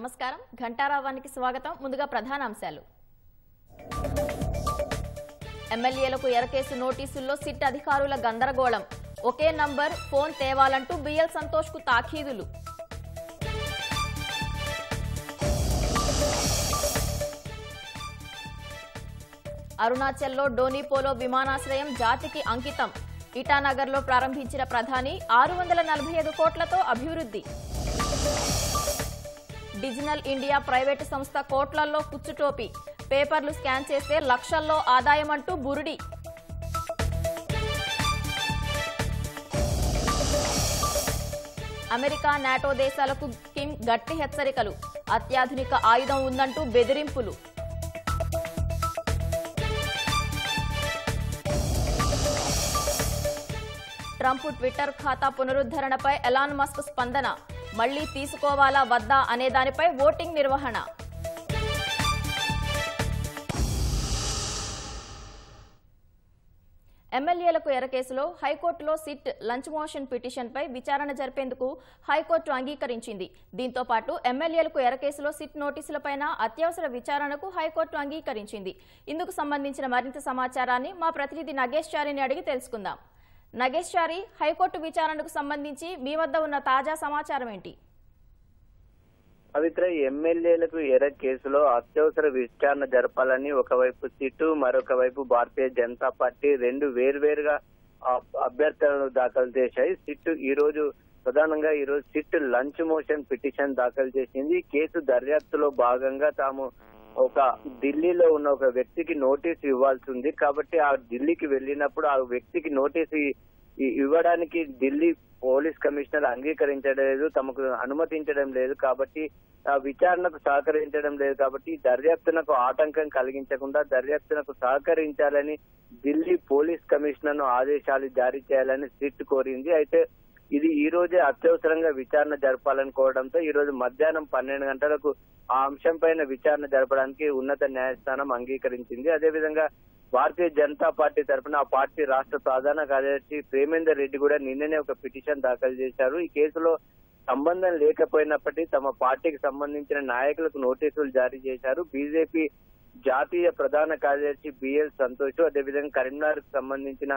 నమస్కారం ఘంటారావానికి స్వాగతం ముందుగా ప్రధాన అంశాలు ఎమ్మెల్యేలకు ఎరకేసు నోటీసుల్లో సిట్ అధికారుల గందరగోళం ఒకే నంబర్ ఫోన్ తేవాలంటూ బిఎల్ సంతోష్ కు తాఖీదులు అరుణాచల్లో డోనీపోలో విమానాశ్రయం జాతికి అంకితం ఇటానగర్లో ప్రారంభించిన ప్రధాని ఆరు వందల నలభై ఐదు కోట్లతో అభివృద్ధి డిజినల్ ఇండియా ప్రైవేటు సంస్థ కోట్లల్లో కుచ్చుటోపి పేపర్లు స్కాన్ చేస్తే లక్షల్లో ఆదాయమంటూ బురుడి అమెరికా నాటో దేశాలకు కిమ్ గట్టి హెచ్చరికలు అత్యాధునిక ఆయుధం ఉందంటూ బెదిరింపులు ట్రంప్ ట్విట్టర్ ఖాతా పునరుద్ధరణపై ఎలాన్ మస్క్ స్పందన మళ్లీ తీసుకోవాలా వద్దా అనే దానిపై ఓటింగ్ నిర్వహణ ఎమ్మెల్యేలకు ఎర కేసులో హైకోర్టులో సిట్ లంచ్ మోషన్ పిటిషన్పై విచారణ జరిపేందుకు హైకోర్టు అంగీకరించింది దీంతో పాటు ఎమ్మెల్యేలకు ఎర కేసులో సిట్ నోటీసులపై అత్యవసర విచారణకు హైకోర్టు అంగీకరించింది ఇందుకు సంబంధించిన మరింత సమాచారాన్ని మా ప్రతినిధి నగేష్ చారిని అడిగి తెలుసుకుందాం నగేష్ చారి హైకోర్టు విచారణకు సంబంధించి మీ వద్ద ఉన్న తాజా సమాచారం ఏంటి పవిత్ర ఎమ్మెల్యేలకు ఎర్ర కేసులో అత్యవసర విచారణ జరపాలని ఒకవైపు సిట్టు మరొక వైపు భారతీయ జనతా పార్టీ రెండు వేర్వేరుగా అభ్యర్థనలు దాఖలు చేశాయి సిట్టు ఈ రోజు ప్రధానంగా ఈ రోజు సిట్ లంచ్ మోషన్ పిటిషన్ దాఖలు చేసింది కేసు దర్యాప్తులో భాగంగా తాము ఒక ఢిల్లీలో ఉన్న ఒక వ్యక్తికి నోటీసు ఇవ్వాల్సి ఉంది కాబట్టి ఆ ఢిల్లీకి వెళ్ళినప్పుడు ఆ వ్యక్తికి నోటీసు ఇవ్వడానికి ఢిల్లీ పోలీస్ కమిషనర్ అంగీకరించలేదు తమకు అనుమతించడం లేదు కాబట్టి విచారణకు సహకరించడం లేదు కాబట్టి దర్యాప్తునకు ఆటంకం కలిగించకుండా దర్యాప్తునకు సహకరించాలని ఢిల్లీ పోలీస్ కమిషనర్ను ఆదేశాలు జారీ చేయాలని సిట్ కోరింది అయితే ఇది ఈ రోజే అత్యవసరంగా విచారణ జరపాలనుకోవడంతో ఈ రోజు మధ్యాహ్నం పన్నెండు గంటలకు ఆ అంశంపైన విచారణ జరపడానికి ఉన్నత న్యాయస్థానం అంగీకరించింది అదేవిధంగా భారతీయ జనతా పార్టీ తరఫున ఆ పార్టీ రాష్ట్ర ప్రధాన కార్యదర్శి ప్రేమేందర్ రెడ్డి కూడా నిన్ననే ఒక పిటిషన్ దాఖలు చేశారు ఈ కేసులో సంబంధం లేకపోయినప్పటికీ తమ పార్టీకి సంబంధించిన నాయకులకు నోటీసులు జారీ చేశారు బీజేపీ జాతీయ ప్రధాన కార్యదర్శి బిఎల్ సంతోష్ అదేవిధంగా కరీంనగర్ సంబంధించిన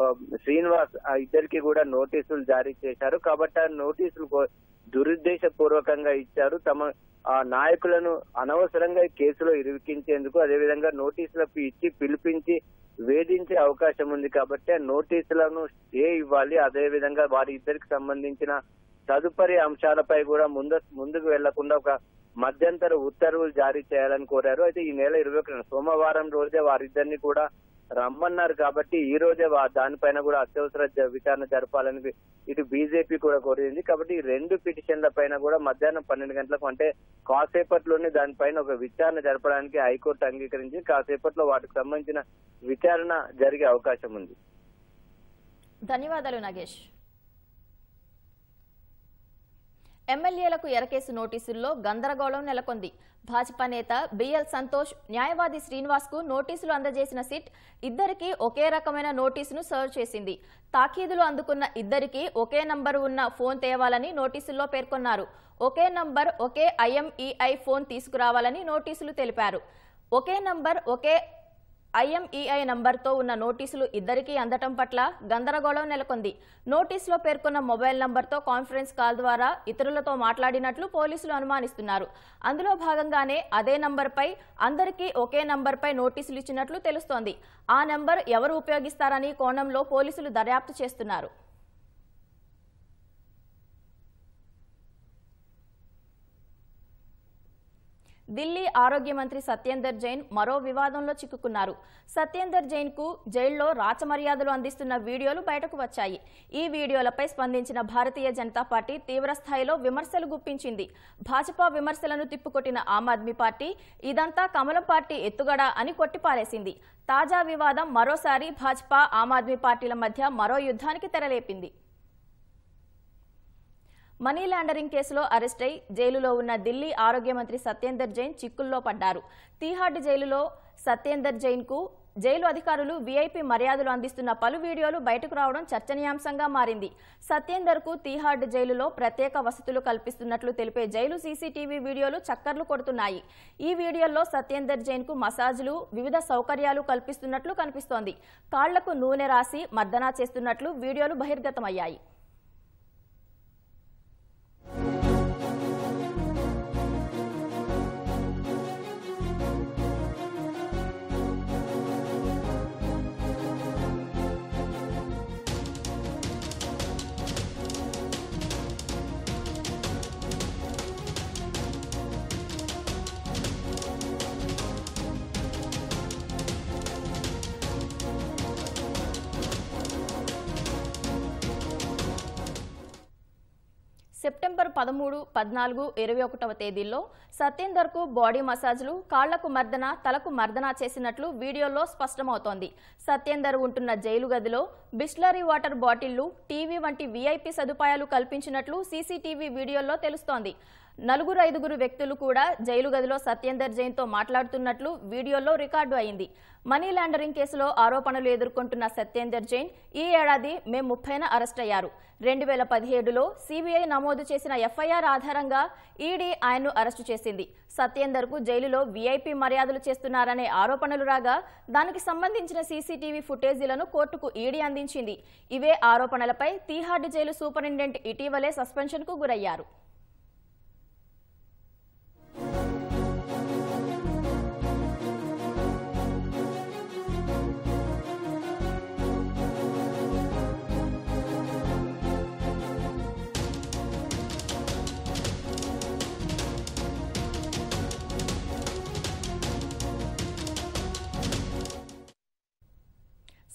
Um, శ్రీనివాస్ ఆ ఇద్దరికి కూడా నోటీసులు జారీ చేశారు కాబట్టి ఆ నోటీసులు దురుద్దేశపూర్వకంగా ఇచ్చారు తమ ఆ నాయకులను అనవసరంగా కేసులో ఇరికించేందుకు అదేవిధంగా నోటీసులకు ఇచ్చి పిలిపించి వేధించే అవకాశం ఉంది కాబట్టి ఆ నోటీసులను స్టే ఇవ్వాలి అదేవిధంగా వారి ఇద్దరికి సంబంధించిన తదుపరి అంశాలపై కూడా ముందు ముందుకు వెళ్లకుండా ఒక మధ్యంతర ఉత్తర్వులు జారీ చేయాలని కోరారు అయితే ఈ నెల ఇరవై సోమవారం రోజే వారిద్దరిని కూడా రమ్మన్నారు కాబట్టి ఈ రోజే దానిపైన కూడా అత్యవసర విచారణ జరపాలని ఇటు బీజేపీ కూడా కోరింది కాబట్టి ఈ రెండు పిటిషన్ల పైన కూడా మధ్యాహ్నం పన్నెండు గంటలకు అంటే కాసేపట్లోనే దానిపైన ఒక విచారణ జరపడానికి హైకోర్టు అంగీకరించి కాసేపట్లో వాటికి సంబంధించిన విచారణ జరిగే అవకాశం ఉంది ధన్యవాదాలు నాగేష్ ఎమ్మెల్యేలకు ఎరకేసు నోటీసుల్లో గందరగోళం నెలకొంది భాజపా నేత బిఎల్ సంతోష్ న్యాయవాది శ్రీనివాస్ కు నోటీసులు అందజేసిన సిట్ ఇద్దరికి ఒకే రకమైన నోటీసును సర్వ్ చేసింది తాకీదులు అందుకున్న ఇద్దరికి ఒకే నంబర్ ఉన్న ఫోన్ తేవాలని నోటీసుల్లో పేర్కొన్నారు ఒకే నంబర్ ఒకే ఐఎంఈఐ ఫోన్ తీసుకురావాలని నోటీసులు తెలిపారు ఒకే నంబర్ ఒకే ఐఎంఈఐ నంబర్తో ఉన్న నోటీసులు ఇద్దరికీ అందటం పట్ల గందరగోళం నెలకొంది నోటీసులో పేర్కొన్న మొబైల్ నంబర్తో కాన్ఫరెన్స్ కాల్ ద్వారా ఇతరులతో మాట్లాడినట్లు పోలీసులు అనుమానిస్తున్నారు అందులో భాగంగానే అదే నంబర్పై అందరికీ ఒకే నంబర్పై నోటీసులు ఇచ్చినట్లు తెలుస్తోంది ఆ నెంబర్ ఎవరు ఉపయోగిస్తారని కోణంలో పోలీసులు దర్యాప్తు చేస్తున్నారు ఢిల్లీ ఆరోగ్య మంత్రి సత్యేందర్ జైన్ మరో వివాదంలో చిక్కుకున్నారు సత్యేందర్ జైన్కు జైల్లో రాచమర్యాదలు అందిస్తున్న వీడియోలు బయటకు వచ్చాయి ఈ వీడియోలపై స్పందించిన భారతీయ జనతా పార్టీ తీవ్రస్థాయిలో విమర్శలు గుప్పించింది భాజపా విమర్శలను తిప్పుకొట్టిన ఆమ్ ఆద్మీ పార్టీ ఇదంతా కమలం పార్టీ ఎత్తుగడ అని కొట్టిపారేసింది తాజా వివాదం మరోసారి భాజపా ఆమ్ ఆద్మీ పార్టీల మధ్య మరో యుద్ధానికి తెరలేపింది మనీ లాండరింగ్ కేసులో అరెస్టై జైలులో ఉన్న ఢిల్లీ ఆరోగ్య మంత్రి సత్యేందర్ జైన్ చిక్కుల్లో పడ్డారు తీహాడ్ జైలులో సత్యేందర్ జైన్కు జైలు అధికారులు వీఐపీ మర్యాదలు అందిస్తున్న పలు వీడియోలు బయటకు రావడం చర్చనీయాంశంగా మారింది కు తీహాడ్ జైలులో ప్రత్యేక వసతులు కల్పిస్తున్నట్లు తెలిపే జైలు సీసీటీవీ వీడియోలు చక్కర్లు కొడుతున్నాయి ఈ వీడియోల్లో సత్యేందర్ జైన్కు మసాజ్లు వివిధ సౌకర్యాలు కల్పిస్తున్నట్లు కనిపిస్తోంది కాళ్లకు నూనె రాసి మర్దనా చేస్తున్నట్లు వీడియోలు బహిర్గతమయ్యాయి Thank you. సెప్టెంబర్ పదమూడు పద్నాలుగు ఇరవై ఒకటవ తేదీల్లో సత్యేందర్కు బాడీ మసాజ్లు కాళ్లకు మర్దన తలకు మర్దన చేసినట్లు వీడియోలో స్పష్టమవుతోంది సత్యేందర్ ఉంటున్న జైలు గదిలో బిస్లరీ వాటర్ బాటిళ్లు టీవీ వంటి వీఐపీ సదుపాయాలు కల్పించినట్లు సీసీటీవీ వీడియోలో తెలుస్తోంది నలుగురు ఐదుగురు వ్యక్తులు కూడా జైలు గదిలో సత్యేందర్ జైన్తో మాట్లాడుతున్నట్లు వీడియోలో రికార్డు అయింది మనీ లాండరింగ్ కేసులో ఆరోపణలు ఎదుర్కొంటున్న సత్యేందర్ జైన్ ఈ ఏడాది మే ముప్పైన అరెస్ట్ అయ్యారు రెండు వేల పదిహేడులో సిబిఐ నమోదు చేసిన ఎఫ్ఐఆర్ ఆధారంగా ఈడీ ఆయన్ను అరెస్టు చేసింది సత్యేందర్కు జైలులో వీఐపీ మర్యాదలు చేస్తున్నారనే ఆరోపణలు రాగా దానికి సంబంధించిన సీసీటీవీ ఫుటేజీలను కోర్టుకు ఈడీ అందించింది ఇవే ఆరోపణలపై తీహార్డ్ జైలు సూపరింటెండెంట్ ఇటీవలే సస్పెన్షన్కు గురయ్యారు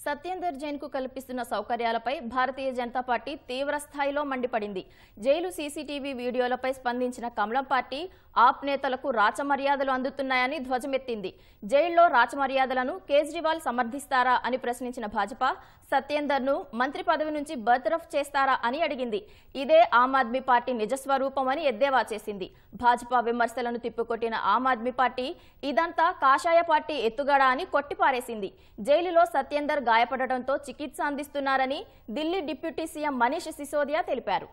సత్యేందర్ జైన్ కు కల్పిస్తున్న సౌకర్యాలపై భారతీయ జనతా పార్టీ తీవ్ర స్థాయిలో మండిపడింది జైలు సీసీటీవీ వీడియోలపై స్పందించిన కమలం పార్టీ ఆప్ నేతలకు రాచమర్యాదలు అందుతున్నాయని ధ్వజమెత్తింది జైల్లో రాచమర్యాదలను కేజ్రీవాల్ సమర్థిస్తారా అని ప్రశ్నించిన భాజపా సత్యేందర్ను మంత్రి పదవి నుంచి బర్తరఫ్ చేస్తారా అని అడిగింది ఇదే ఆమ్ ఆద్మీ పార్టీ నిజస్వరూపమని ఎద్దేవా చేసింది భాజపా విమర్శలను తిప్పికొట్టిన ఆమ్ ఆద్మీ పార్టీ ఇదంతా కాషాయ పార్టీ ఎత్తుగడ అని కొట్టిపారేసింది జైలులో సత్యేందర్ గాయపడటంతో చికిత్స అందిస్తున్నారని ఢిల్లీ డిప్యూటీ సీఎం మనీష్ సిసోదియా తెలిపారు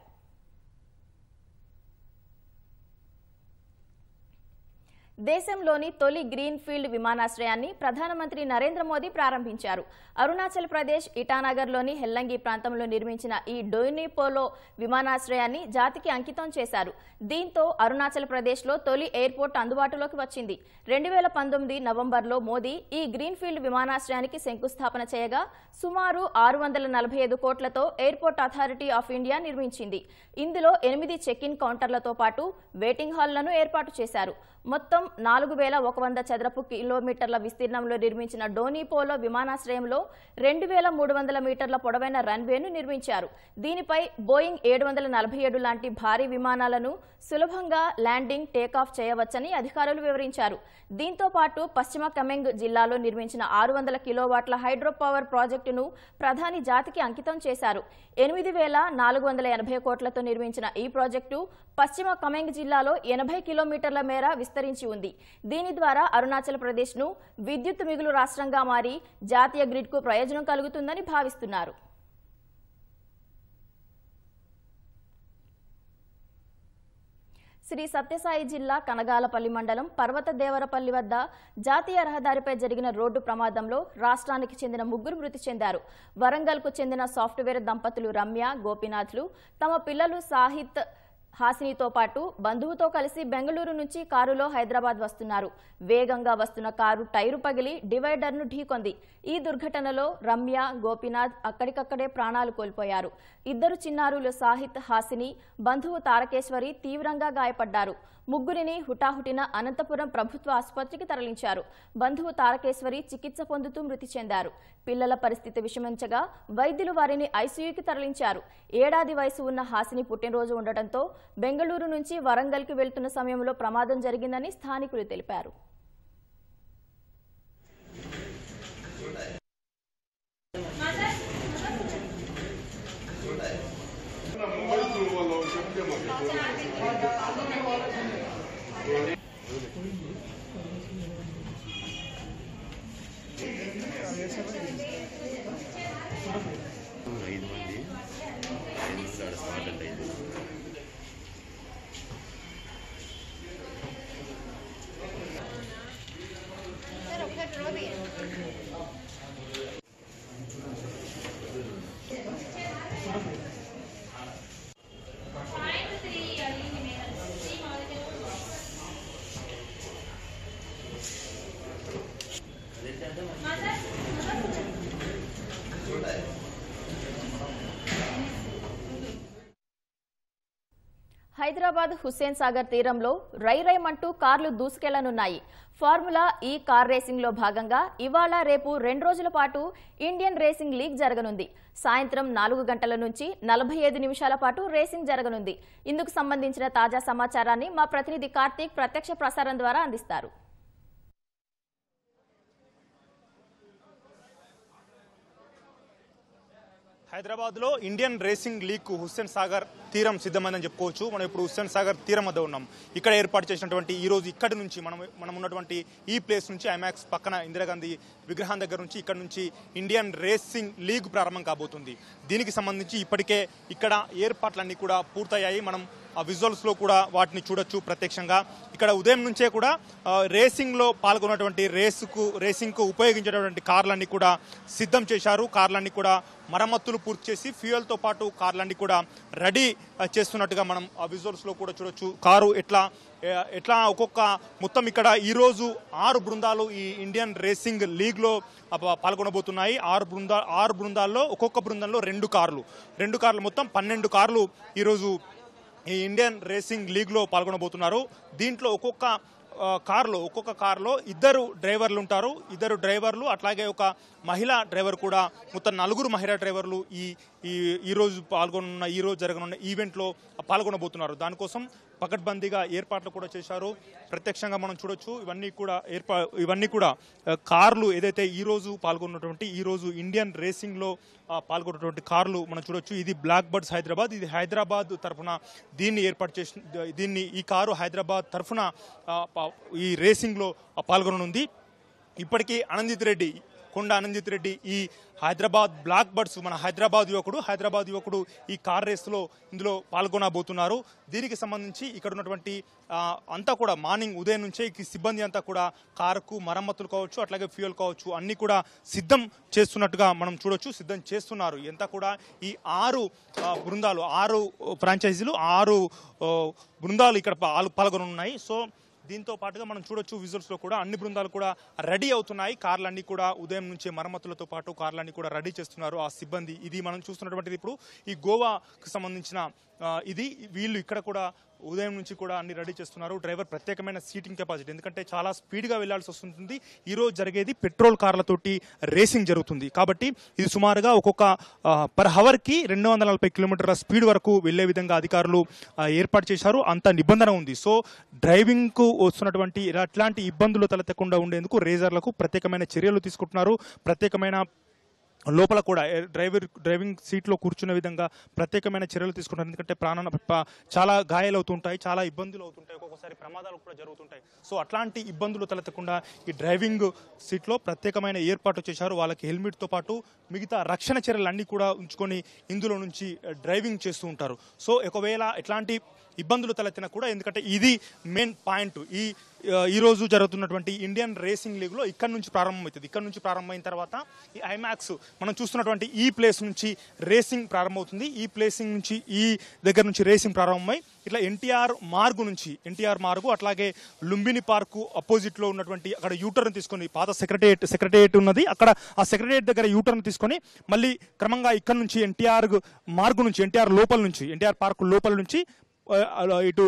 దేశంలోని తొలి గ్రీన్ ఫీల్డ్ విమానాశ్రయాన్ని ప్రధానమంత్రి నరేంద్ర మోదీ ప్రారంభించారు అరుణాచల్ ప్రదేశ్ ఇటానగర్లోని హెల్లంగి ప్రాంతంలో నిర్మించిన ఈ డోయినిపోలో విమానాశ్రయాన్ని జాతికి అంకితం చేశారు దీంతో అరుణాచల్ ప్రదేశ్లో తొలి ఎయిర్పోర్ట్ అందుబాటులోకి వచ్చింది రెండు వేల పంతొమ్మిది నవంబర్లో మోదీ ఈ గ్రీన్ఫీల్డ్ విమానాశ్రయానికి శంకుస్థాపన చేయగా సుమారు ఆరు వందల నలభై ఐదు కోట్లతో ఎయిర్పోర్ట్ అథారిటీ ఆఫ్ ఇండియా నిర్మించింది ఇందులో ఎనిమిది చెక్ ఇన్ కౌంటర్లతో పాటు వెయిటింగ్ హాల్లను ఏర్పాటు చేశారు మొత్తం నాలుగు వేల ఒక వంద చదరపు కిలోమీటర్ల విస్తీర్ణంలో నిర్మించిన డోనీపోలో విమానాశ్రయంలో రెండు వేల మూడు వందల మీటర్ల పొడవైన రన్వేను నిర్మించారు దీనిపై బోయింగ్ ఏడు వందల నలభై ఏడు లాంటి భారీ విమానాలను సులభంగా ల్యాండింగ్ టేకాఫ్ చేయవచ్చని అధికారులు వివరించారు దీంతో పాటు పశ్చిమ కమెంగ్ జిల్లాలో నిర్మించిన ఆరు వందల కిలోవాట్ల పవర్ ప్రాజెక్టును ప్రధాని జాతికి అంకితం చేశారు ఎనిమిది వేల నాలుగు వందల ఎనభై కోట్లతో నిర్మించిన ఈ ప్రాజెక్టు పశ్చిమ కమెంగ్ జిల్లాలో ఎనభై కిలోమీటర్ల మేర విస్తరించి ఉంది దీని ద్వారా అరుణాచల్ ప్రదేశ్ను విద్యుత్ మిగులు రాష్ట్రంగా మారి జాతీయ గ్రిడ్కు ప్రయోజనం కలుగుతుందని భావిస్తున్నారు శ్రీ సత్యసాయి జిల్లా కనగాలపల్లి మండలం పర్వత దేవరపల్లి వద్ద జాతీయ రహదారిపై జరిగిన రోడ్డు ప్రమాదంలో రాష్ట్రానికి చెందిన ముగ్గురు మృతి చెందారు వరంగల్కు చెందిన సాఫ్ట్వేర్ దంపతులు రమ్య గోపీనాథ్లు తమ పిల్లలు సాహిత్ హాసినితో పాటు బంధువుతో కలిసి బెంగళూరు నుంచి కారులో హైదరాబాద్ వస్తున్నారు వేగంగా వస్తున్న కారు టైరు పగిలి డివైడర్ను ఢీకొంది ఈ దుర్ఘటనలో రమ్య గోపినాథ్ అక్కడికక్కడే ప్రాణాలు కోల్పోయారు ఇద్దరు చిన్నారులు సాహిత్ హాసిని బంధువు తారకేశ్వరి తీవ్రంగా గాయపడ్డారు ముగ్గురిని హుటాహుటిన అనంతపురం ప్రభుత్వ ఆసుపత్రికి తరలించారు బంధువు తారకేశ్వరి చికిత్స పొందుతూ మృతి చెందారు పిల్లల పరిస్థితి విషమించగా వైద్యులు వారిని ఐసీయూకి తరలించారు ఏడాది వయసు ఉన్న హాసిని పుట్టినరోజు ఉండటంతో బెంగళూరు నుంచి వరంగల్కి వెళ్తున్న సమయంలో ప్రమాదం జరిగిందని స్థానికులు తెలిపారు ఐదు మంది ఐదు మంది ఆడ అంటే ఐదు హైదరాబాద్ హుస్సేన్ సాగర్ తీరంలో రైరైమంటూ కార్లు దూసుకెళ్లనున్నాయి ఫార్ములా ఈ కార్ రేసింగ్లో భాగంగా ఇవాళ రేపు రెండు రోజుల పాటు ఇండియన్ రేసింగ్ లీగ్ జరగనుంది సాయంత్రం నాలుగు గంటల నుంచి నలభై ఐదు నిమిషాల పాటు రేసింగ్ జరగనుంది ఇందుకు సంబంధించిన తాజా సమాచారాన్ని మా ప్రతినిధి కార్తీక్ ప్రత్యక్ష ప్రసారం ద్వారా అందిస్తారు హైదరాబాద్లో Indian racing league Hussain Sagar తీరం సిద్ధమైందని చెప్పుకోవచ్చు మనం ఇప్పుడు హుస్సేన్ సాగర్ తీరం మధ్య ఉన్నాం ఇక్కడ ఏర్పాటు చేసినటువంటి ఈ రోజు ఇక్కడి నుంచి మనం మనం ఉన్నటువంటి ఈ ప్లేస్ నుంచి ఐమాక్స్ పక్కన ఇందిరాగాంధీ విగ్రహం దగ్గర నుంచి ఇక్కడ నుంచి ఇండియన్ రేసింగ్ లీగ్ ప్రారంభం కాబోతుంది దీనికి సంబంధించి ఇప్పటికే ఇక్కడ ఏర్పాట్లన్నీ కూడా పూర్తయ్యాయి మనం విజువల్స్లో కూడా వాటిని చూడొచ్చు ప్రత్యక్షంగా ఇక్కడ ఉదయం నుంచే కూడా రేసింగ్లో పాల్గొన్నటువంటి రేసుకు రేసింగ్కు ఉపయోగించేటటువంటి కార్లన్నీ కూడా సిద్ధం చేశారు కార్లన్నీ కూడా మరమ్మతులు పూర్తి చేసి ఫ్యూయల్తో పాటు కార్లన్నీ కూడా రెడీ చేస్తున్నట్టుగా మనం విజువల్స్లో కూడా చూడొచ్చు కారు ఎట్లా ఎట్లా ఒక్కొక్క మొత్తం ఇక్కడ ఈరోజు ఆరు బృందాలు ఈ ఇండియన్ రేసింగ్ లీగ్లో పాల్గొనబోతున్నాయి ఆరు బృందా ఆరు బృందాల్లో ఒక్కొక్క బృందంలో రెండు కార్లు రెండు కార్లు మొత్తం పన్నెండు కార్లు ఈరోజు ఈ ఇండియన్ రేసింగ్ లీగ్లో పాల్గొనబోతున్నారు దీంట్లో ఒక్కొక్క కార్లో ఒక్కొక్క కార్లో ఇద్దరు డ్రైవర్లు ఉంటారు ఇద్దరు డ్రైవర్లు అట్లాగే ఒక మహిళా డ్రైవర్ కూడా మొత్తం నలుగురు మహిళా డ్రైవర్లు ఈ ఈరోజు పాల్గొనున్న ఈరోజు జరగనున్న ఈవెంట్లో పాల్గొనబోతున్నారు దానికోసం పకడ్బందీగా ఏర్పాట్లు కూడా చేశారు ప్రత్యక్షంగా మనం చూడొచ్చు ఇవన్నీ కూడా ఏర్పా ఇవన్నీ కూడా కార్లు ఏదైతే ఈరోజు పాల్గొన్నటువంటి ఈరోజు ఇండియన్ రేసింగ్లో పాల్గొన్నటువంటి కార్లు మనం చూడొచ్చు ఇది బ్లాక్ బర్డ్స్ హైదరాబాద్ ఇది హైదరాబాద్ తరఫున దీన్ని ఏర్పాటు చేసిన దీన్ని ఈ కారు హైదరాబాద్ తరఫున ఈ రేసింగ్లో పాల్గొననుంది ఇప్పటికీ అనందిత్ రెడ్డి కొండ అనంజిత్ రెడ్డి ఈ హైదరాబాద్ బ్లాక్ బర్డ్స్ మన హైదరాబాద్ యువకుడు హైదరాబాద్ యువకుడు ఈ కార్ రేస్లో ఇందులో పాల్గొనబోతున్నారు దీనికి సంబంధించి ఇక్కడ ఉన్నటువంటి అంతా కూడా మార్నింగ్ ఉదయం నుంచే ఈ సిబ్బంది అంతా కూడా కారుకు మరమ్మతులు కావచ్చు అట్లాగే ఫ్యూయల్ కావచ్చు అన్నీ కూడా సిద్ధం చేస్తున్నట్టుగా మనం చూడొచ్చు సిద్ధం చేస్తున్నారు ఎంత కూడా ఈ ఆరు బృందాలు ఆరు ఫ్రాంచైజీలు ఆరు బృందాలు ఇక్కడ పాల్గొనున్నాయి సో దీంతో పాటుగా మనం చూడొచ్చు విజువల్స్లో కూడా అన్ని బృందాలు కూడా రెడీ అవుతున్నాయి కార్లన్నీ కూడా ఉదయం నుంచే మరమ్మతులతో పాటు కార్లన్నీ కూడా రెడీ చేస్తున్నారు ఆ సిబ్బంది ఇది మనం చూస్తున్నటువంటిది ఇప్పుడు ఈ గోవాకు సంబంధించిన ఇది వీళ్ళు ఇక్కడ కూడా ఉదయం నుంచి కూడా అన్ని రెడీ చేస్తున్నారు డ్రైవర్ ప్రత్యేకమైన సీటింగ్ కెపాసిటీ ఎందుకంటే చాలా స్పీడ్గా వెళ్లాల్సి ఈ రోజు జరిగేది పెట్రోల్ కార్లతోటి రేసింగ్ జరుగుతుంది కాబట్టి ఇది సుమారుగా ఒక్కొక్క పర్ హవర్కి రెండు వందల నలభై కిలోమీటర్ల స్పీడ్ వరకు వెళ్లే విధంగా అధికారులు ఏర్పాటు చేశారు అంత నిబంధన ఉంది సో డ్రైవింగ్కు వస్తున్నటువంటి అట్లాంటి ఇబ్బందులు తలెత్తకుండా ఉండేందుకు రేజర్లకు ప్రత్యేకమైన చర్యలు తీసుకుంటున్నారు ప్రత్యేకమైన లోపల కూడా డ్రైవర్ డ్రైవింగ్ సీట్లో కూర్చున్న విధంగా ప్రత్యేకమైన చర్యలు తీసుకుంటారు ఎందుకంటే ప్రాణ చాలా గాయాలవుతుంటాయి చాలా ఇబ్బందులు అవుతుంటాయి ఒక్కోసారి ప్రమాదాలు కూడా జరుగుతుంటాయి సో అట్లాంటి ఇబ్బందులు తలెత్తకుండా ఈ డ్రైవింగ్ సీట్లో ప్రత్యేకమైన ఏర్పాటు చేశారు వాళ్ళకి హెల్మెట్తో పాటు మిగతా రక్షణ చర్యలు అన్నీ కూడా ఉంచుకొని ఇందులో నుంచి డ్రైవింగ్ చేస్తూ ఉంటారు సో ఒకవేళ ఎట్లాంటి ఇబ్బందులు తలెత్తినా కూడా ఎందుకంటే ఇది మెయిన్ పాయింట్ ఈ ఈరోజు జరుగుతున్నటువంటి ఇండియన్ రేసింగ్ లీగ్లో ఇక్కడ నుంచి ప్రారంభమవుతుంది ఇక్కడ నుంచి ప్రారంభమైన తర్వాత ఈ ఐమాక్స్ మనం చూస్తున్నటువంటి ఈ ప్లేస్ నుంచి రేసింగ్ ప్రారంభమవుతుంది ఈ ప్లేసింగ్ నుంచి ఈ దగ్గర నుంచి రేసింగ్ ప్రారంభమై ఇట్లా ఎన్టీఆర్ మార్గు నుంచి ఎన్టీఆర్ మార్గు అట్లాగే లుంబిని పార్కు అపోజిట్లో ఉన్నటువంటి అక్కడ యూటర్న్ తీసుకొని పాత సెక్రటేరియట్ సెక్రటేరియట్ ఉన్నది అక్కడ ఆ సెక్రటేరియట్ దగ్గర యూటర్న్ తీసుకొని మళ్ళీ క్రమంగా ఇక్కడ నుంచి ఎన్టీఆర్ మార్గు నుంచి ఎన్టీఆర్ లోపల నుంచి ఎన్టీఆర్ పార్క్ లోపల నుంచి ఇటు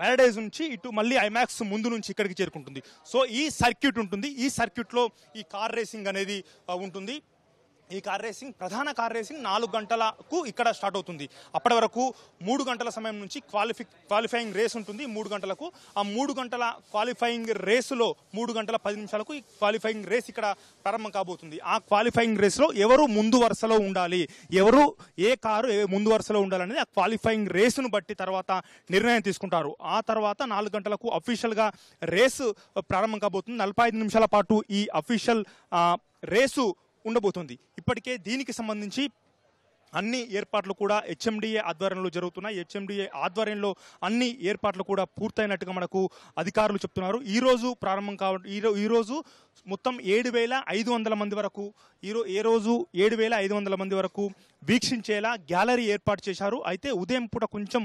ప్యారడైజ్ నుంచి ఇటు మళ్ళీ ఐమాక్స్ ముందు నుంచి ఇక్కడికి చేరుకుంటుంది సో ఈ సర్క్యూట్ ఉంటుంది ఈ సర్క్యూట్లో ఈ కార్ రేసింగ్ అనేది ఉంటుంది ఈ కార్ రేసింగ్ ప్రధాన కార్ రేసింగ్ నాలుగు గంటలకు ఇక్కడ స్టార్ట్ అవుతుంది అప్పటి వరకు మూడు గంటల సమయం నుంచి క్వాలిఫి క్వాలిఫైయింగ్ రేస్ ఉంటుంది మూడు గంటలకు ఆ మూడు గంటల క్వాలిఫైయింగ్ రేసులో మూడు గంటల పది నిమిషాలకు ఈ క్వాలిఫైయింగ్ రేస్ ఇక్కడ ప్రారంభం కాబోతుంది ఆ క్వాలిఫైయింగ్ రేస్లో ఎవరు ముందు వరుసలో ఉండాలి ఎవరు ఏ కారు ముందు వరుసలో ఉండాలనేది ఆ క్వాలిఫైయింగ్ రేసును బట్టి తర్వాత నిర్ణయం తీసుకుంటారు ఆ తర్వాత నాలుగు గంటలకు అఫీషియల్గా రేసు ప్రారంభం కాబోతుంది నలభై ఐదు నిమిషాల పాటు ఈ అఫీషియల్ రేసు ఉండబోతోంది ఇప్పటికే దీనికి సంబంధించి అన్ని ఏర్పాట్లు కూడా హెచ్ఎండిఏ ఆధ్వర్యంలో జరుగుతున్నాయి హెచ్ఎండిఏ ఆధ్వర్యంలో అన్ని ఏర్పాట్లు కూడా పూర్తయినట్టుగా మనకు అధికారులు చెప్తున్నారు ఈ రోజు ప్రారంభం కావ ఈ రోజు మొత్తం ఏడు వేల ఐదు వందల మంది వరకు ఈరో ఏ రోజు ఏడు వేల ఐదు వందల మంది వరకు వీక్షించేలా గ్యాలరీ ఏర్పాటు చేశారు అయితే ఉదయం కూడా కొంచెం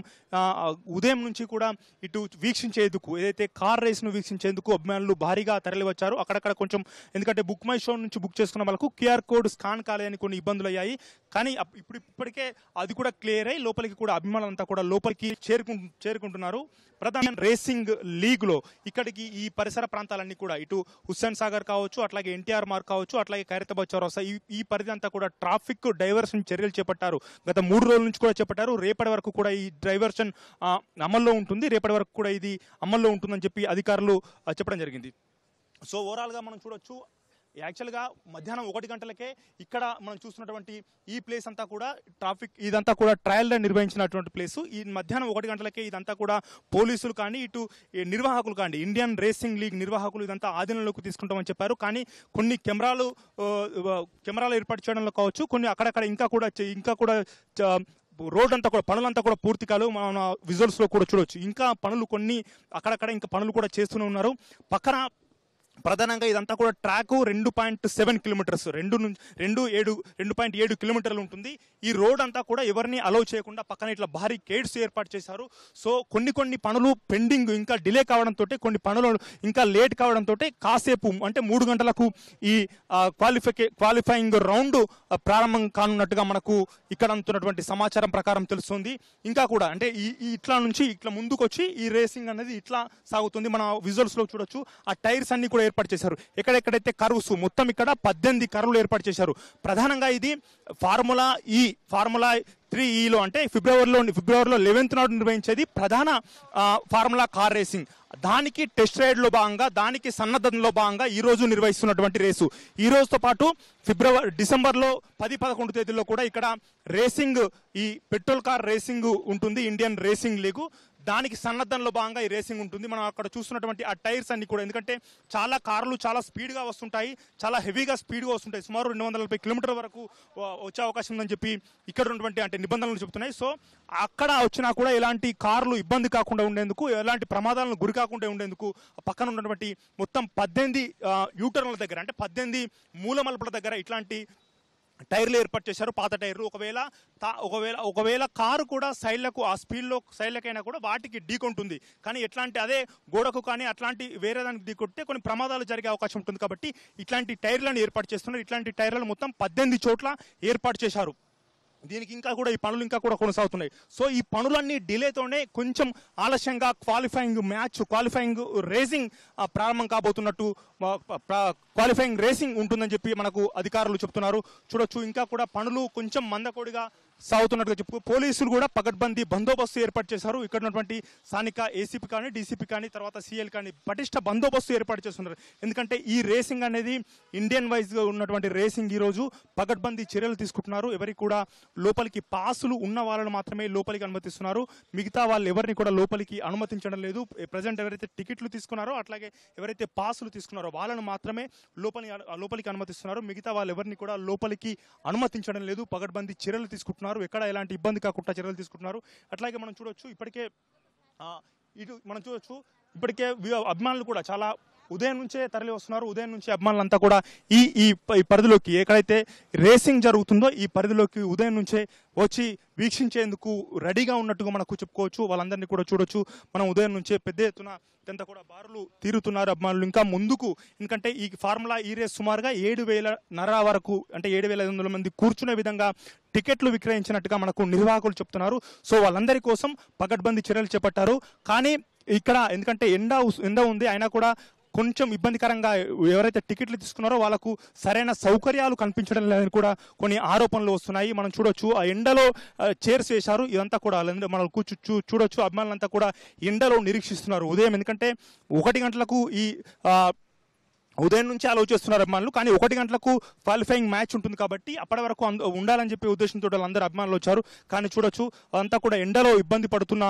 ఉదయం నుంచి కూడా ఇటు వీక్షించేందుకు ఏదైతే కార్ రేస్ను వీక్షించేందుకు అభిమానులు భారీగా తరలివచ్చారు అక్కడక్కడ కొంచెం ఎందుకంటే బుక్ మై షో నుంచి బుక్ చేసుకున్న వాళ్ళకు క్యూఆర్ కోడ్ స్కాన్ కాలేదని కొన్ని ఇబ్బందులు అయ్యాయి కానీ ఇప్పుడు ఇప్పటికే అది కూడా క్లియర్ అయ్యి లోపలికి కూడా అభిమానులంతా కూడా లోపలికి చేరుకు చేరుకుంటున్నారు ప్రధాన రేసింగ్ లీగ్లో ఇక్కడికి ఈ పరిసర ప్రాంతాలన్నీ కూడా ఇటు హుస్సేన్ సాగర్ కావచ్చు అట్లాగే ఎన్టీఆర్ మార్క్ కావచ్చు అట్లాగే ఖైరతాబాద్ చౌరస్తా ఈ ఈ పరిధి అంతా కూడా ట్రాఫిక్ డైవర్షన్ చర్యలు చర్యలు చేపట్టారు గత మూడు రోజుల నుంచి కూడా చేపట్టారు రేపటి వరకు కూడా ఈ డైవర్షన్ అమల్లో ఉంటుంది రేపటి వరకు కూడా ఇది అమల్లో ఉంటుందని చెప్పి అధికారులు చెప్పడం జరిగింది సో ఓవరాల్గా మనం చూడొచ్చు యాక్చువల్గా మధ్యాహ్నం ఒకటి గంటలకే ఇక్కడ మనం చూస్తున్నటువంటి ఈ ప్లేస్ అంతా కూడా ట్రాఫిక్ ఇదంతా కూడా ట్రయల్ నిర్వహించినటువంటి ప్లేస్ ఈ మధ్యాహ్నం ఒకటి గంటలకే ఇదంతా కూడా పోలీసులు కానీ ఇటు నిర్వాహకులు కానీ ఇండియన్ రేసింగ్ లీగ్ నిర్వాహకులు ఇదంతా ఆధీనంలోకి తీసుకుంటామని చెప్పారు కానీ కొన్ని కెమెరాలు కెమెరాలు ఏర్పాటు చేయడంలో కావచ్చు కొన్ని అక్కడక్కడ ఇంకా కూడా ఇంకా కూడా రోడ్ అంతా కూడా పనులంతా కూడా పూర్తి కాదు మన విజువల్స్లో కూడా చూడవచ్చు ఇంకా పనులు కొన్ని అక్కడక్కడ ఇంకా పనులు కూడా చేస్తూనే ఉన్నారు పక్కన ప్రధానంగా ఇదంతా కూడా ట్రాక్ రెండు పాయింట్ సెవెన్ కిలోమీటర్స్ రెండు నుంచి రెండు ఏడు రెండు పాయింట్ ఏడు కిలోమీటర్లు ఉంటుంది ఈ రోడ్ అంతా కూడా ఎవరిని అలౌ చేయకుండా పక్కన ఇట్లా భారీ గేట్స్ ఏర్పాటు చేశారు సో కొన్ని కొన్ని పనులు పెండింగ్ ఇంకా డిలే కావడంతో కొన్ని పనులు ఇంకా లేట్ కావడంతో కాసేపు అంటే మూడు గంటలకు ఈ క్వాలిఫికే క్వాలిఫైయింగ్ రౌండ్ ప్రారంభం కానున్నట్టుగా మనకు ఇక్కడ అంటున్నటువంటి సమాచారం ప్రకారం తెలుస్తుంది ఇంకా కూడా అంటే ఈ ఇట్లా నుంచి ఇట్లా ముందుకొచ్చి ఈ రేసింగ్ అనేది ఇట్లా సాగుతుంది మన విజువల్స్లో చూడొచ్చు ఆ టైర్స్ అన్ని కూడా ఏర్పాటు చేశారు ఎక్కడెక్కడైతే కరువుస్ మొత్తం ఇక్కడ పద్దెనిమిది కరువులు ఏర్పాటు చేశారు ప్రధానంగా ఇది formula E e, formula three ఈలో e అంటే ఫిబ్రవరిలో ఫిబ్రవరిలో లెవెన్త్ నాడు నిర్వహించేది ప్రధాన ఫార్ములా కార్ రేసింగ్ దానికి టెస్ట్ రైడ్లో భాగంగా దానికి సన్నద్ధంలో భాగంగా ఈ రోజు నిర్వహిస్తున్నటువంటి రేసు ఈ రోజుతో పాటు ఫిబ్రవరి డిసెంబర్లో పది పదకొండు తేదీల్లో కూడా ఇక్కడ రేసింగ్ ఈ పెట్రోల్ కార్ రేసింగ్ ఉంటుంది ఇండియన్ రేసింగ్ లీగు దానికి సన్నద్ధంలో భాగంగా ఈ రేసింగ్ ఉంటుంది మనం అక్కడ చూస్తున్నటువంటి ఆ టైర్స్ అన్ని కూడా ఎందుకంటే చాలా కార్లు చాలా స్పీడ్గా వస్తుంటాయి చాలా హెవీగా స్పీడ్గా వస్తుంటాయి సుమారు రెండు వందల నలభై కిలోమీటర్ల వరకు వచ్చే అవకాశం ఉందని చెప్పి ఇక్కడ ఉన్నటువంటి అంటే నిబంధనలు చెప్తున్నాయి సో అక్కడ వచ్చినా కూడా ఎలాంటి కార్లు ఇబ్బంది కాకుండా ఉండేందుకు ఎలాంటి ప్రమాదాలను గురి కాకుండా ఉండేందుకు పక్కన ఉన్నటువంటి మొత్తం పద్దెనిమిది యూటర్న్ల దగ్గర అంటే పద్దెనిమిది మూలమలుపుల దగ్గర ఇట్లాంటి టైర్లు ఏర్పాటు చేశారు పాత టైర్లు ఒకవేళ తా ఒకవేళ ఒకవేళ కారు కూడా సైడ్లకు ఆ స్పీడ్లో సైడ్లకైనా కూడా వాటికి ఢీకొంటుంది కానీ ఎట్లాంటి అదే గోడకు కానీ అట్లాంటి వేరే దానికి ఢీకొంటే కొన్ని ప్రమాదాలు జరిగే అవకాశం ఉంటుంది కాబట్టి ఇట్లాంటి టైర్లను ఏర్పాటు చేస్తున్నారు ఇట్లాంటి టైర్లను మొత్తం పద్దెనిమిది చోట్ల ఏర్పాటు చేశారు దీనికి ఇంకా కూడా ఈ పనులు ఇంకా కూడా కొనసాగుతున్నాయి సో ఈ పనులన్నీ డిలేతోనే కొంచెం ఆలస్యంగా క్వాలిఫైయింగ్ మ్యాచ్ క్వాలిఫైయింగ్ రేసింగ్ ప్రారంభం కాబోతున్నట్టు క్వాలిఫైయింగ్ రేసింగ్ ఉంటుందని చెప్పి మనకు అధికారులు చెప్తున్నారు చూడొచ్చు ఇంకా కూడా పనులు కొంచెం మందకొడిగా సాగుతున్నట్టుగా చెప్పు పోలీసులు కూడా పగడ్బందీ బందోబస్తు ఏర్పాటు చేశారు ఇక్కడ ఉన్నటువంటి స్థానిక ఏసీపీ కానీ డీసీపీ కానీ తర్వాత సీఎల్ కానీ పటిష్ట బందోబస్తు ఏర్పాటు చేస్తున్నారు ఎందుకంటే ఈ రేసింగ్ అనేది ఇండియన్ వైజ్గా ఉన్నటువంటి రేసింగ్ ఈరోజు పగడ్బందీ చర్యలు తీసుకుంటున్నారు ఎవరికి కూడా లోపలికి పాసులు ఉన్న వాళ్ళని మాత్రమే లోపలికి అనుమతిస్తున్నారు మిగతా వాళ్ళు ఎవరిని కూడా లోపలికి అనుమతించడం లేదు ప్రజెంట్ ఎవరైతే టికెట్లు తీసుకున్నారో అట్లాగే ఎవరైతే పాసులు తీసుకున్నారో వాళ్ళను మాత్రమే లోపలి లోపలికి అనుమతిస్తున్నారు మిగతా వాళ్ళు ఎవరిని కూడా లోపలికి అనుమతించడం లేదు పగడ్బందీ చర్యలు తీసుకుంటున్నారు తీసుకుంటున్నారు ఎక్కడ ఎలాంటి ఇబ్బంది కాకుండా చర్యలు తీసుకుంటున్నారు అట్లాగే మనం చూడొచ్చు ఇప్పటికే ఇటు మనం చూడొచ్చు ఇప్పటికే అభిమానులు కూడా చాలా ఉదయం నుంచే తరలి వస్తున్నారు ఉదయం నుంచి అభిమానులంతా కూడా ఈ ఈ పరిధిలోకి ఎక్కడైతే రేసింగ్ జరుగుతుందో ఈ పరిధిలోకి ఉదయం నుంచే వచ్చి వీక్షించేందుకు రెడీగా ఉన్నట్టుగా మనకు చెప్పుకోవచ్చు వాళ్ళందరినీ కూడా చూడొచ్చు మనం ఉదయం నుంచే పెద్ద ఎత్తున ఇంత కూడా బారులు తీరుతున్నారు అభిమానులు ఇంకా ముందుకు ఎందుకంటే ఈ ఫార్ములా ఈ రేస్ సుమారుగా ఏడు వేల నర వరకు అంటే ఏడు వేల ఐదు వందల మంది కూర్చునే విధంగా టికెట్లు విక్రయించినట్టుగా మనకు నిర్వాహకులు చెప్తున్నారు సో వాళ్ళందరి కోసం పగడ్బందీ చర్యలు చేపట్టారు కానీ ఇక్కడ ఎందుకంటే ఎండ ఎండ ఉంది అయినా కూడా కొంచెం ఇబ్బందికరంగా ఎవరైతే టికెట్లు తీసుకున్నారో వాళ్ళకు సరైన సౌకర్యాలు కనిపించడం లేదని కూడా కొన్ని ఆరోపణలు వస్తున్నాయి మనం చూడొచ్చు ఆ ఎండలో చేర్స్ వేశారు ఇదంతా కూడా మనం కూర్చు చూడొచ్చు అభిమానులంతా కూడా ఎండలో నిరీక్షిస్తున్నారు ఉదయం ఎందుకంటే ఒకటి గంటలకు ఈ ఉదయం నుంచి ఆలోచిస్తున్నారు అభిమానులు కానీ ఒకటి గంటలకు క్వాలిఫైయింగ్ మ్యాచ్ ఉంటుంది కాబట్టి అప్పటి వరకు ఉండాలని చెప్పి ఉద్దేశంతో అందరూ అభిమానులు వచ్చారు కానీ చూడొచ్చు అంతా కూడా ఎండలో ఇబ్బంది పడుతున్న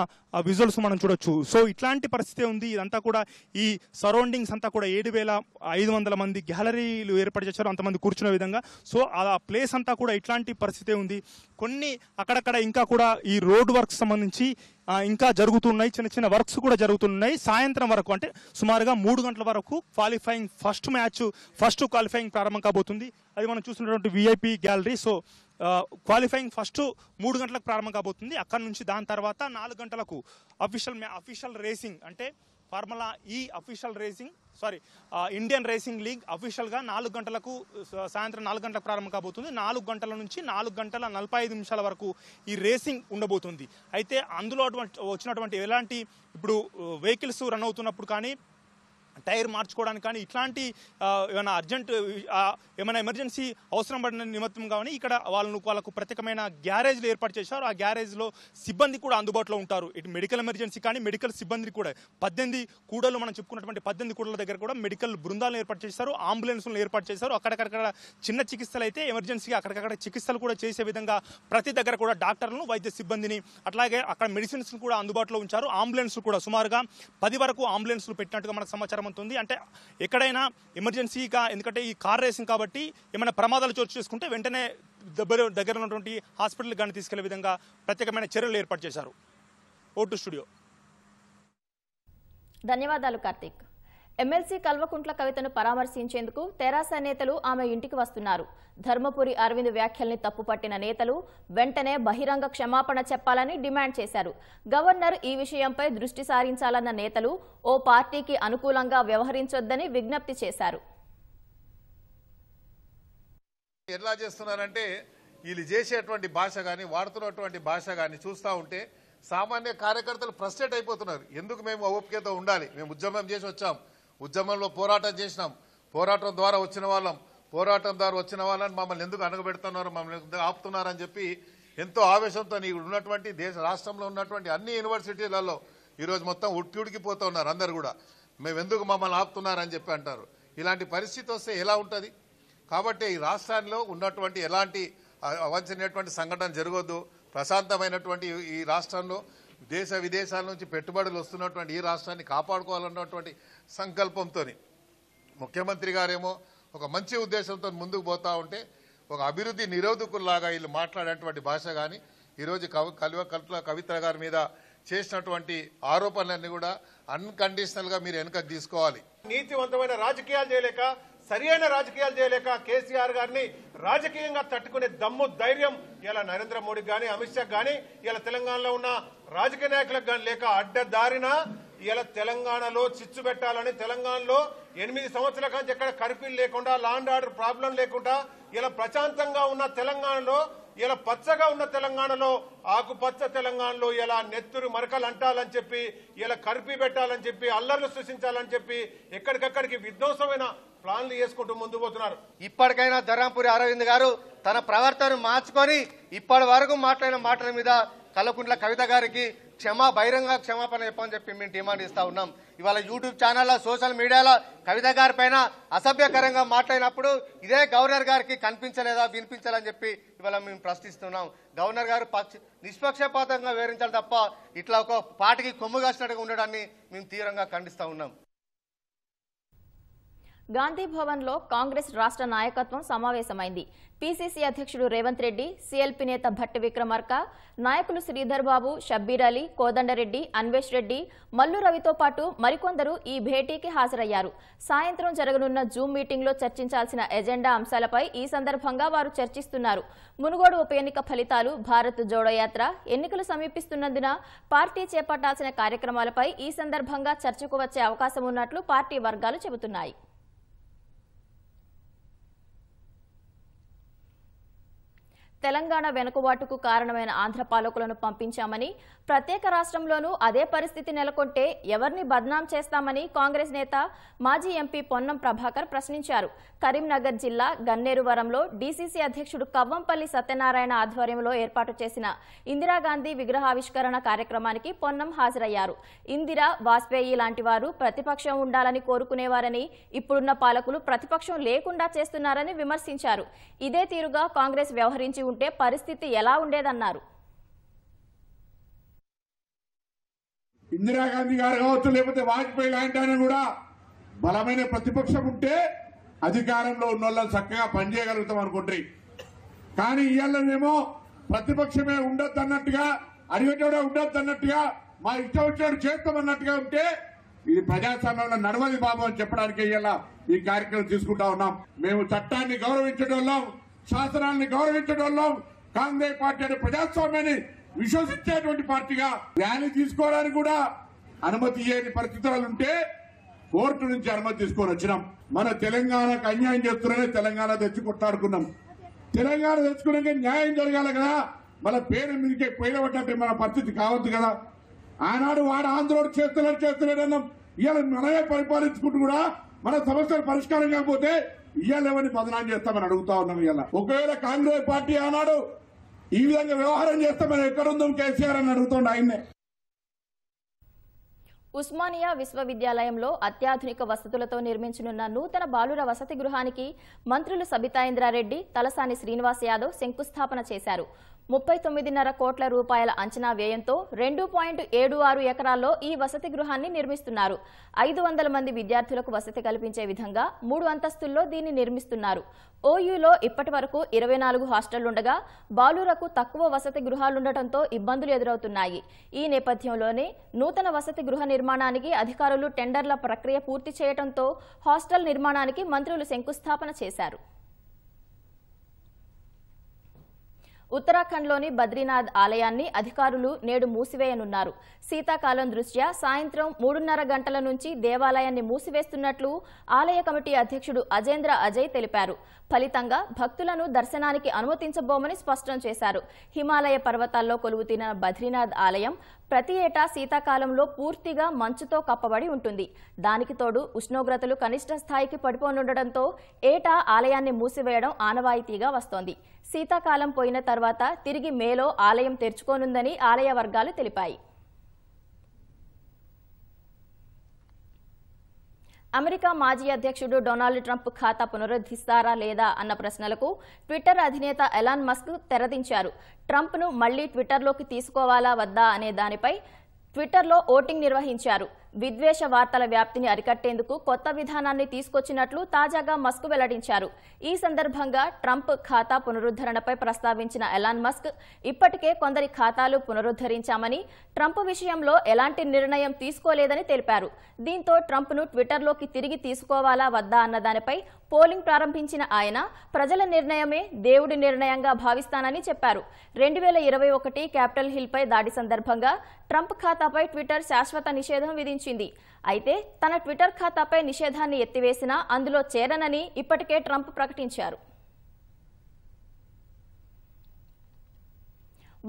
విజువల్స్ మనం చూడొచ్చు సో ఇట్లాంటి పరిస్థితి ఉంది ఇదంతా కూడా ఈ సరౌండింగ్స్ అంతా కూడా ఏడు వేల ఐదు వందల మంది గ్యాలరీలు ఏర్పాటు చేశారు అంతమంది కూర్చున్న విధంగా సో ఆ ప్లేస్ అంతా కూడా ఇట్లాంటి పరిస్థితి ఉంది కొన్ని అక్కడక్కడ ఇంకా కూడా ఈ రోడ్ వర్క్ సంబంధించి ఇంకా జరుగుతున్నాయి చిన్న చిన్న వర్క్స్ కూడా జరుగుతున్నాయి సాయంత్రం వరకు అంటే సుమారుగా మూడు గంటల వరకు qualifying first match first qualifying ప్రారంభం కాబోతుంది అది మనం చూసినటువంటి VIP gallery so qualifying first మూడు గంటలకు ప్రారంభం కాబోతుంది అక్కడ నుంచి దాని తర్వాత నాలుగు గంటలకు అఫీషియల్ అఫీషియల్ రేసింగ్ అంటే formula E official racing sorry Indian racing league అఫీషియల్గా నాలుగు గంటలకు సాయంత్రం నాలుగు గంటలకు ప్రారంభం కాబోతుంది నాలుగు గంటల నుంచి నాలుగు గంటల నలభై ఐదు నిమిషాల వరకు ఈ రేసింగ్ ఉండబోతుంది అయితే అందులో వచ్చినటువంటి ఎలాంటి ఇప్పుడు వెహికల్స్ రన్ అవుతున్నప్పుడు కానీ టైర్ మార్చుకోవడానికి కానీ ఇట్లాంటి ఏమైనా అర్జెంట్ ఏమైనా ఎమర్జెన్సీ అవసరం పడిన నిమిత్తం కానీ ఇక్కడ వాళ్ళను వాళ్ళకు ప్రత్యేకమైన గ్యారేజ్లు ఏర్పాటు చేశారు ఆ గ్యారేజ్లో సిబ్బంది కూడా అందుబాటులో ఉంటారు ఇటు మెడికల్ ఎమర్జెన్సీ కానీ మెడికల్ సిబ్బంది కూడా పద్దెనిమిది కూడలు మనం చెప్పుకున్నటువంటి పద్దెనిమిది కూడల దగ్గర కూడా మెడికల్ బృందాలను ఏర్పాటు చేశారు అంబులెన్స్లను ఏర్పాటు చేశారు అక్కడక్కడ చిన్న చికిత్సలు అయితే ఎమర్జెన్సీ అక్కడక్కడ చికిత్సలు కూడా చేసే విధంగా ప్రతి దగ్గర కూడా డాక్టర్లను వైద్య సిబ్బందిని అట్లాగే అక్కడ మెడిసిన్స్ కూడా అందుబాటులో ఉంచారు అంబులెన్స్లు కూడా సుమారుగా పది వరకు అంబులెన్స్లు పెట్టినట్టుగా మనకు సమాచారం అవకాశం ఉంది అంటే ఎక్కడైనా ఎమర్జెన్సీగా ఎందుకంటే ఈ కార్ రేసింగ్ కాబట్టి ఏమైనా ప్రమాదాలు చోటు చేసుకుంటే వెంటనే దగ్గర దగ్గర ఉన్నటువంటి హాస్పిటల్ కానీ తీసుకెళ్లే విధంగా ప్రత్యేకమైన చర్యలు ఏర్పాటు చేశారు ఓటు స్టూడియో ధన్యవాదాలు కార్తీక్ ఎమ్మెల్సీ కల్వకుంట్ల కవితను పరామర్శించేందుకు తెరాస నేతలు ఆమె ఇంటికి వస్తున్నారు ధర్మపురి అరవింద్ వ్యాఖ్యల్ని తప్పుపట్టిన నేతలు వెంటనే బహిరంగ క్షమాపణ చెప్పాలని డిమాండ్ చేశారు గవర్నర్ ఈ విషయంపై దృష్టి సారించాలన్న నేతలు ఓ పార్టీకి అనుకూలంగా వ్యవహరించొద్దని విజ్ఞప్తి చేశారు ఎలా చేస్తున్నారంటే వీళ్ళు చేసేటువంటి భాష కానీ వాడుతున్నటువంటి భాష కానీ చూస్తూ ఉంటే సామాన్య కార్యకర్తలు ఫ్రస్ట్రేట్ అయిపోతున్నారు ఎందుకు మేము ఓపికతో ఉండాలి మేము ఉద్యమం చేసి వచ్చాం ఉద్యమంలో పోరాటం చేసినాం పోరాటం ద్వారా వచ్చిన వాళ్ళం పోరాటం ద్వారా వచ్చిన వాళ్ళని మమ్మల్ని ఎందుకు అణగబెడుతున్నారు మమ్మల్ని ఆపుతున్నారని చెప్పి ఎంతో ఆవేశంతో ఇక్కడ ఉన్నటువంటి దేశ రాష్ట్రంలో ఉన్నటువంటి అన్ని యూనివర్సిటీలలో ఈరోజు మొత్తం ఉట్కిడికిపోతూ ఉన్నారు అందరు కూడా మేము ఎందుకు మమ్మల్ని ఆపుతున్నారని చెప్పి అంటారు ఇలాంటి పరిస్థితి వస్తే ఎలా ఉంటుంది కాబట్టి ఈ రాష్ట్రాల్లో ఉన్నటువంటి ఎలాంటి అవంచనటువంటి సంఘటన జరగదు ప్రశాంతమైనటువంటి ఈ రాష్ట్రంలో దేశ విదేశాల నుంచి పెట్టుబడులు వస్తున్నటువంటి ఈ రాష్ట్రాన్ని కాపాడుకోవాలన్నటువంటి సంకల్పంతో ముఖ్యమంత్రి గారేమో ఒక మంచి ఉద్దేశంతో ముందుకు పోతా ఉంటే ఒక అభివృద్ధి నిరోధకుల్లాగా వీళ్ళు మాట్లాడేటువంటి భాష కానీ ఈరోజు కవి కల్వ కవిత గారి మీద చేసినటువంటి ఆరోపణలన్నీ కూడా అన్కండిషనల్గా మీరు వెనుక తీసుకోవాలి నీతివంతమైన రాజకీయాలు చేయలేక సరియైన రాజకీయాలు చేయలేక కేసీఆర్ గారిని రాజకీయంగా తట్టుకునే దమ్ము ధైర్యం ఇలా నరేంద్ర మోడీ కానీ అమిత్ షా కానీ ఇలా తెలంగాణలో ఉన్న రాజకీయ నాయకులకు కానీ లేక అడ్డదారిన ఇలా తెలంగాణలో చిచ్చు పెట్టాలని తెలంగాణలో ఎనిమిది సంవత్సరాల కాంచి ఎక్కడ కర్ఫ్యూ లేకుండా లాండ్ ఆర్డర్ ప్రాబ్లం లేకుండా ఇలా ప్రశాంతంగా ఉన్న తెలంగాణలో ఇలా పచ్చగా ఉన్న తెలంగాణలో ఆకుపచ్చ తెలంగాణలో ఇలా నెత్తురు మరకలు అంటాలని చెప్పి ఇలా కర్ఫ్యూ పెట్టాలని చెప్పి అల్లర్లు సృష్టించాలని చెప్పి ఎక్కడికక్కడికి విధ్వంసమైన ప్లాన్లు వేసుకుంటూ ముందు పోతున్నారు ఇప్పటికైనా ధర్రాంపురి అరవింద్ గారు తన ప్రవర్తన మార్చుకొని ఇప్పటి వరకు మాట్లాడిన మాటల మీద కల్లకుంట్ల కవిత గారికి క్షమా బహిరంగ క్షమాపణ చెప్పమని చెప్పి మేము డిమాండ్ ఇస్తా ఉన్నాం ఇవాళ యూట్యూబ్ ఛానల్లో సోషల్ మీడియాలో కవిత గారి పైన అసభ్యకరంగా మాట్లాడినప్పుడు ఇదే గవర్నర్ గారికి కనిపించలేదా వినిపించాలని చెప్పి ఇవాళ మేము ప్రశ్నిస్తున్నాం గవర్నర్ గారు పక్ష నిష్పక్షపాతంగా వివరించాలి తప్ప ఇట్లా ఒక పాటికి కొమ్ము కాసినట్టుగా ఉండడాన్ని మేము తీవ్రంగా ఖండిస్తూ ఉన్నాం గాంధీభవన్లో కాంగ్రెస్ రాష్ట్ర నాయకత్వం సమావేశమైంది పీసీసీ అధ్యక్షుడు రేవంత్ రెడ్డి సీఎల్పీ నేత భట్టి విక్రమార్క నాయకులు శ్రీధర్ బాబు షబ్బీర్ అలీ కోదండరెడ్డి అన్వేష్ రెడ్డి మల్లు రవితో పాటు మరికొందరు ఈ భేటీకి హాజరయ్యారు సాయంత్రం జరగనున్న జూమ్ మీటింగ్లో చర్చించాల్సిన ఎజెండా అంశాలపై ఈ సందర్భంగా వారు చర్చిస్తున్నారు మునుగోడు ఉప ఎన్నిక ఫలితాలు భారత్ జోడో యాత్ర ఎన్నికలు సమీపిస్తున్నందున పార్టీ చేపట్టాల్సిన కార్యక్రమాలపై ఈ సందర్భంగా చర్చకు వచ్చే అవకాశం ఉన్నట్లు పార్టీ వర్గాలు చెబుతున్నాయి తెలంగాణ వెనుకబాటుకు కారణమైన ఆంధ్ర పాలకులను పంపించామని ప్రత్యేక రాష్ట్రంలోనూ అదే పరిస్థితి నెలకొంటే ఎవరిని బద్నాం చేస్తామని కాంగ్రెస్ నేత మాజీ ఎంపీ పొన్నం ప్రభాకర్ ప్రశ్నించారు కరీంనగర్ జిల్లా గన్నేరువరంలో డీసీసీ అధ్యక్షుడు కవ్వంపల్లి సత్యనారాయణ ఆధ్వర్యంలో ఏర్పాటు చేసిన ఇందిరాగాంధీ విగ్రహావిష్కరణ కార్యక్రమానికి పొన్నం హాజరయ్యారు ఇందిరా వాజ్పేయి లాంటి వారు ప్రతిపక్షం ఉండాలని కోరుకునేవారని ఇప్పుడున్న పాలకులు ప్రతిపక్షం లేకుండా చేస్తున్నారని విమర్శించారు ఇదే తీరుగా కాంగ్రెస్ వ్యవహరించి ఉంటే పరిస్థితి ఎలా ఉండేదన్నారు ఇందిరాగాంధీ గారు కావచ్చు లేకపోతే వాజ్పేయి లాంటి ఆయన కూడా బలమైన ప్రతిపక్షం ఉంటే అధికారంలో ఉన్న వాళ్ళని చక్కగా పనిచేయగలుగుతాం అనుకుంటే కానీ ఇవాళనేమో ప్రతిపక్షమే ఉండొద్దు అన్నట్టుగా అడిగేటోడే ఉండొద్దు అన్నట్టుగా మా ఇష్టం వచ్చినట్టు చేస్తామన్నట్టుగా ఉంటే ఇది ప్రజాస్వామ్యంలో నడవది బాబు అని చెప్పడానికి ఇవాళ ఈ కార్యక్రమం తీసుకుంటా ఉన్నాం మేము చట్టాన్ని గౌరవించడం శాసనాన్ని గౌరవించడం కాంగ్రెస్ పార్టీ అనే ప్రజాస్వామ్యాన్ని విశ్వసించేటువంటి పార్టీగా ర్యాలీ తీసుకోవడానికి కూడా అనుమతి ఇయ్యని పరిస్థితులు ఉంటే కోర్టు నుంచి అనుమతి తీసుకొని వచ్చినాం మన తెలంగాణకు అన్యాయం చేస్తున్నారని తెలంగాణ తెచ్చి కొట్లాడుకున్నాం తెలంగాణ తెచ్చుకున్నాక న్యాయం జరగాలి కదా మన పేరు మీదకే పేరబడ్డట్టు మన పరిస్థితి కావద్దు కదా ఆనాడు వాడు ఆంధ్రోడు చేస్తున్నాడు చేస్తున్నాడు అన్నాం ఇవాళ మనమే పరిపాలించుకుంటూ కూడా మన సమస్యలు పరిష్కారం కాకపోతే ఇవాళ ఎవరిని బదనాం చేస్తామని అడుగుతా ఉన్నాం ఇవాళ ఒకవేళ కాంగ్రెస్ పార్టీ ఆనాడు ఈ విధంగా వ్యవహారం చేస్తే మనం ఎక్కడుందాం కేసీఆర్ అని అడుగుతుండే ఆయన్నే ఉస్మానియా విశ్వవిద్యాలయంలో అత్యాధునిక వసతులతో నిర్మించనున్న నూతన బాలుర వసతి గృహానికి మంత్రులు సబితాయింద్రారెడ్డి తలసాని శ్రీనివాస్ యాదవ్ శంకుస్థాపన చేశారు ముప్పై తొమ్మిదిన్నర కోట్ల రూపాయల అంచనా వ్యయంతో రెండు పాయింట్ ఏడు ఆరు ఎకరాల్లో ఈ వసతి గృహాన్ని నిర్మిస్తున్నారు ఐదు వందల మంది విద్యార్థులకు వసతి కల్పించే విధంగా మూడు అంతస్తుల్లో దీన్ని నిర్మిస్తున్నారు ఓయూలో ఇప్పటి వరకు ఇరవై నాలుగు హాస్టళ్లుండగా బాలురకు తక్కువ వసతి గృహాలుండటంతో ఇబ్బందులు ఎదురవుతున్నాయి ఈ నేపథ్యంలోనే నూతన వసతి గృహ నిర్మాణానికి అధికారులు టెండర్ల ప్రక్రియ పూర్తి చేయడంతో హాస్టల్ నిర్మాణానికి మంత్రులు శంకుస్థాపన చేశారు ఉత్తరాఖండ్లోని బద్రీనాథ్ ఆలయాన్ని అధికారులు నేడు మూసివేయనున్నారు శీతాకాలం దృష్ట్యా సాయంత్రం మూడున్నర గంటల నుంచి దేవాలయాన్ని మూసివేస్తున్నట్లు ఆలయ కమిటీ అధ్యక్షుడు అజేంద్ర అజయ్ తెలిపారు ఫలితంగా భక్తులను దర్శనానికి అనుమతించబోమని స్పష్టం చేశారు హిమాలయ పర్వతాల్లో కొలువుతిన బద్రీనాథ్ ఆలయం ప్రతి ఏటా శీతాకాలంలో పూర్తిగా మంచుతో కప్పబడి ఉంటుంది దానికి తోడు ఉష్ణోగ్రతలు కనిష్ట స్థాయికి పడిపోనుండటంతో ఏటా ఆలయాన్ని మూసివేయడం ఆనవాయితీగా వస్తోంది శీతాకాలం పోయిన తర్వాత తిరిగి మేలో ఆలయం తెరుచుకోనుందని ఆలయ వర్గాలు తెలిపాయి అమెరికా మాజీ అధ్యక్షుడు డొనాల్డ్ ట్రంప్ ఖాతా పునరుద్ధరిస్తారా లేదా అన్న ప్రశ్నలకు ట్విట్టర్ అధినేత ఎలాన్ మస్క్ తెరదించారు ట్రంప్ను మళ్లీ ట్విట్టర్లోకి తీసుకోవాలా వద్దా అనే దానిపై ట్విట్టర్లో ఓటింగ్ నిర్వహించారు విద్వేష వార్తల వ్యాప్తిని అరికట్టేందుకు కొత్త విధానాన్ని తీసుకొచ్చినట్లు తాజాగా మస్క్ వెల్లడించారు ఈ సందర్భంగా ట్రంప్ ఖాతా పునరుద్ధరణపై ప్రస్తావించిన ఎలాన్ మస్క్ ఇప్పటికే కొందరి ఖాతాలు పునరుద్ధరించామని ట్రంప్ విషయంలో ఎలాంటి నిర్ణయం తీసుకోలేదని తెలిపారు దీంతో ట్రంప్ను ట్విట్టర్లోకి తిరిగి తీసుకోవాలా వద్దా అన్న దానిపై పోలింగ్ ప్రారంభించిన ఆయన ప్రజల నిర్ణయమే దేవుడి నిర్ణయంగా భావిస్తానని చెప్పారు రెండు వేల ఇరవై ఒకటి క్యాపిటల్ హిల్పై దాడి సందర్భంగా ట్రంప్ ఖాతాపై ట్విట్టర్ శాశ్వత నిషేధం విధించారు ప్రకటించింది అయితే తన ట్విట్టర్ ఖాతాపై నిషేధాన్ని ఎత్తివేసినా అందులో చేరనని ఇప్పటికే ట్రంప్ ప్రకటించారు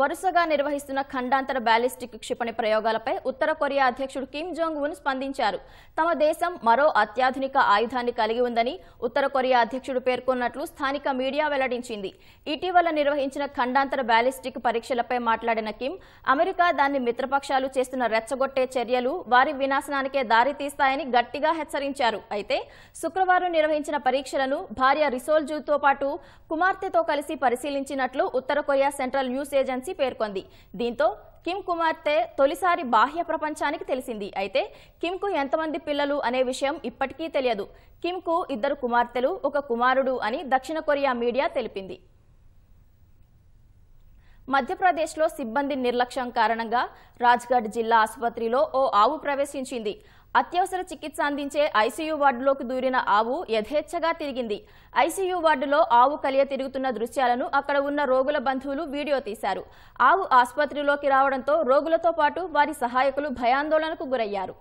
వరుసగా నిర్వహిస్తున్న ఖండాంతర బ్యాలిస్టిక్ క్షిపణి ప్రయోగాలపై ఉత్తర కొరియా అధ్యక్షుడు కిమ్ జోంగ్ ఉన్ స్పందించారు తమ దేశం మరో అత్యాధునిక ఆయుధాన్ని కలిగి ఉందని ఉత్తర కొరియా అధ్యక్షుడు పేర్కొన్నట్లు స్థానిక మీడియా వెల్లడించింది ఇటీవల నిర్వహించిన ఖండాంతర బ్యాలిస్టిక్ పరీక్షలపై మాట్లాడిన కిమ్ అమెరికా దాన్ని మిత్రపక్షాలు చేస్తున్న రెచ్చగొట్టే చర్యలు వారి వినాశనానికే దారితీస్తాయని గట్టిగా హెచ్చరించారు అయితే శుక్రవారం నిర్వహించిన పరీక్షలను భార్య రిసోల్జూతో పాటు కుమార్తెతో కలిసి పరిశీలించినట్లు ఉత్తర Korea central news agency agency పేర్కొంది దీంతో కిమ్ కుమార్తె తొలిసారి బాహ్య ప్రపంచానికి తెలిసింది అయితే కిమ్కు ఎంతమంది పిల్లలు అనే విషయం ఇప్పటికీ తెలియదు కిమ్కు ఇద్దరు కుమార్తెలు ఒక కుమారుడు అని దక్షిణ కొరియా మీడియా తెలిపింది మధ్యప్రదేశ్లో సిబ్బంది నిర్లక్ష్యం కారణంగా రాజ్గఢ్ జిల్లా ఆసుపత్రిలో ఓ ఆవు ప్రవేశించింది అత్యవసర చికిత్స అందించే ఐసీయూ వార్డులోకి దూరిన ఆవు యథేచ్ఛగా తిరిగింది ఐసీయూ వార్డులో ఆవు కలియ తిరుగుతున్న దృశ్యాలను అక్కడ ఉన్న రోగుల బంధువులు వీడియో తీశారు ఆవు ఆసుపత్రిలోకి రావడంతో రోగులతో పాటు వారి సహాయకులు భయాందోళనకు గురయ్యారు